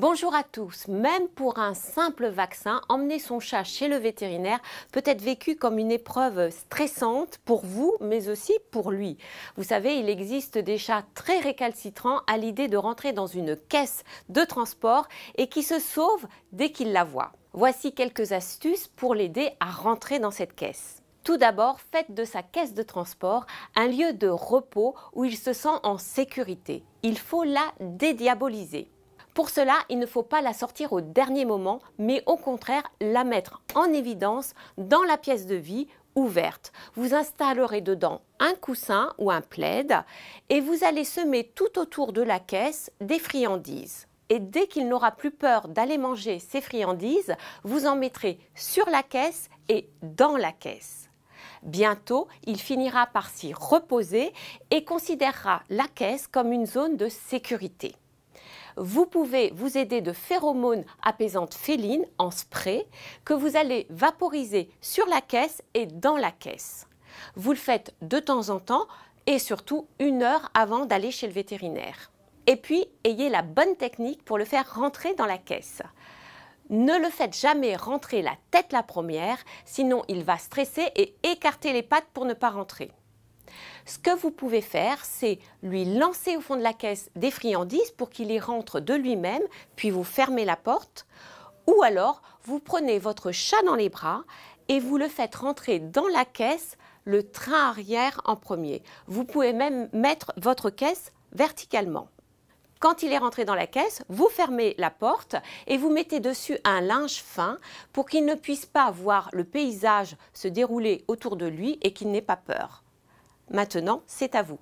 Bonjour à tous. Même pour un simple vaccin, emmener son chat chez le vétérinaire peut être vécu comme une épreuve stressante pour vous, mais aussi pour lui. Vous savez, il existe des chats très récalcitrants à l'idée de rentrer dans une caisse de transport et qui se sauvent dès qu'ils la voient. Voici quelques astuces pour l'aider à rentrer dans cette caisse. Tout d'abord, faites de sa caisse de transport un lieu de repos où il se sent en sécurité. Il faut la dédiaboliser. Pour cela, il ne faut pas la sortir au dernier moment, mais au contraire la mettre en évidence dans la pièce de vie ouverte. Vous installerez dedans un coussin ou un plaid et vous allez semer tout autour de la caisse des friandises. Et dès qu'il n'aura plus peur d'aller manger ses friandises, vous en mettrez sur la caisse et dans la caisse. Bientôt, il finira par s'y reposer et considérera la caisse comme une zone de sécurité vous pouvez vous aider de phéromones apaisantes félines en spray que vous allez vaporiser sur la caisse et dans la caisse. Vous le faites de temps en temps et surtout une heure avant d'aller chez le vétérinaire. Et puis, ayez la bonne technique pour le faire rentrer dans la caisse. Ne le faites jamais rentrer la tête la première, sinon il va stresser et écarter les pattes pour ne pas rentrer. Ce que vous pouvez faire, c'est lui lancer au fond de la caisse des friandises pour qu'il y rentre de lui-même, puis vous fermez la porte. Ou alors, vous prenez votre chat dans les bras et vous le faites rentrer dans la caisse, le train arrière en premier. Vous pouvez même mettre votre caisse verticalement. Quand il est rentré dans la caisse, vous fermez la porte et vous mettez dessus un linge fin pour qu'il ne puisse pas voir le paysage se dérouler autour de lui et qu'il n'ait pas peur. Maintenant, c'est à vous.